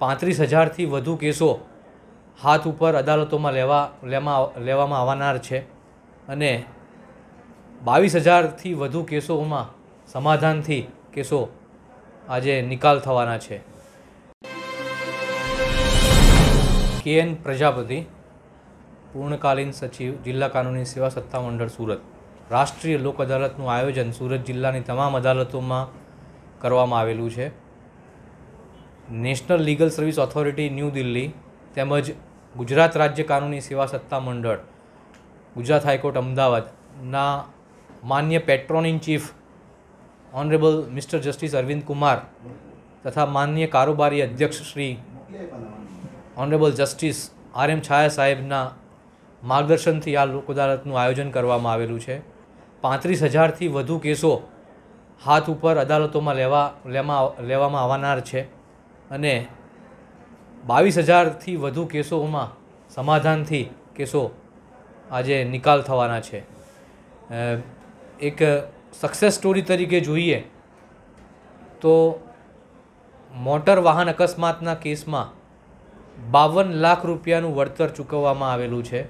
પાંત્રીસ હજારથી વધુ કેસો હાથ ઉપર અદાલતોમાં લેવા લેવામાં લેવામાં આવનાર છે અને બાવીસ હજારથી વધુ કેસોમાં સમાધાનથી કેસો આજે નિકાલ થવાના છે કે એન પ્રજાપતિ પૂર્ણકાલીન સચિવ જિલ્લા કાનૂની સેવા સત્તામંડળ સુરત રાષ્ટ્રીય લોક અદાલતનું આયોજન સુરત જિલ્લાની તમામ અદાલતોમાં કરવામાં આવેલું છે national legal service authority new Delhi તેમજ ગુજરાત રાજ્ય કાનૂની સેવા સત્તા મંડળ ગુજરાત હાઈકોર્ટ અમદાવાદના માન્ય patron in chief honourable mister justice Arvind Kumar તથા માન્ય કારોબારી અધ્યક્ષ Shri honourable justice R M Chhaya સાહેબના માર્ગદર્શનથી આ લોક અદાલતનું આયોજન કરવામાં આવેલું છે પાંત્રીસ હજારથી વધુ કેસો હાથ ઉપર અદાલતોમાં લેવા લેવામાં આવનાર છે અને બાવીસ હજારથી વધુ કેસોમાં સમાધાનથી કેસો આજે નિકાલ થવાના છે એક સક્સેસ સ્ટોરી તરીકે જોઈએ તો મોટર વાહન અકસ્માતના કેસમાં બાવન લાખ રૂપિયાનું વળતર ચૂકવવામાં આવેલું છે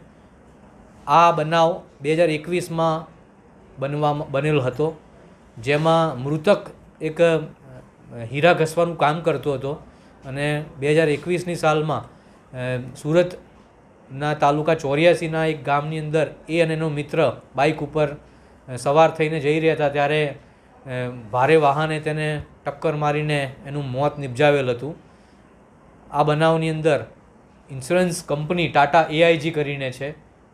આ બનાવ બે હજાર એકવીસમાં બનવામાં બનેલો હતો જેમાં મૃતક એક હીરા ઘસવાનું કામ કરતો હતો અને બે હજાર એકવીસની સાલમાં સુરતના તાલુકા ચોર્યાસીના એક ગામની અંદર એ અને એનો મિત્ર બાઇક ઉપર સવાર થઈને જઈ રહ્યા હતા ત્યારે ભારે વાહને તેને ટક્કર મારીને એનું મોત નિપજાવેલ હતું આ બનાવની અંદર ઇન્સ્યોરન્સ કંપની ટાટા એઆઈજી કરીને છે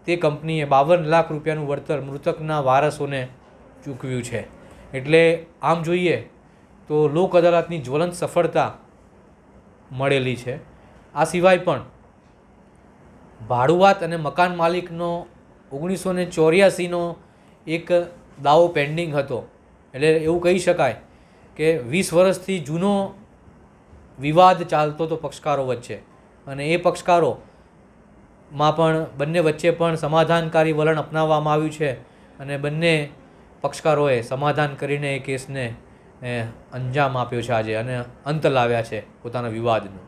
તે કંપનીએ બાવન લાખ રૂપિયાનું વળતર મૃતકના વારસોને ચૂકવ્યું છે એટલે આમ જોઈએ તો લોક અદાલતની જ્વલંત સફળતા મળેલી છે આ સિવાય પણ ભાડુઆત અને મકાન માલિકનો ઓગણીસો ને ચોર્યાસીનો એક દાવો પેન્ડિંગ હતો એટલે એવું કહી શકાય કે વીસ વર્ષથી જૂનો વિવાદ ચાલતો હતો પક્ષકારો વચ્ચે અને એ પક્ષકારોમાં પણ બંને વચ્ચે પણ સમાધાનકારી વલણ અપનાવવામાં આવ્યું છે અને બંને પક્ષકારોએ સમાધાન કરીને એ કેસને એ અંજામ આપ્યો છે આજે અને અંત લાવ્યા છે પોતાના વિવાદનો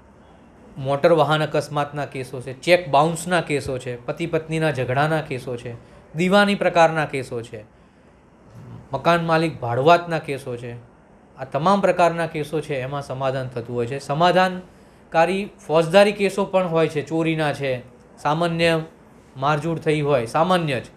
મોટર વાહન અકસ્માતના કેસો છે ચેક બાઉન્સના કેસો છે પતિ પત્નીના ઝઘડાના કેસો છે દીવાની પ્રકારના કેસો છે મકાન માલિક ભાડવાતના કેસો છે આ તમામ પ્રકારના કેસો છે એમાં સમાધાન થતું હોય છે સમાધાનકારી ફોજદારી કેસો પણ હોય છે ચોરીના છે સામાન્ય મારઝૂડ થઈ હોય સામાન્ય જ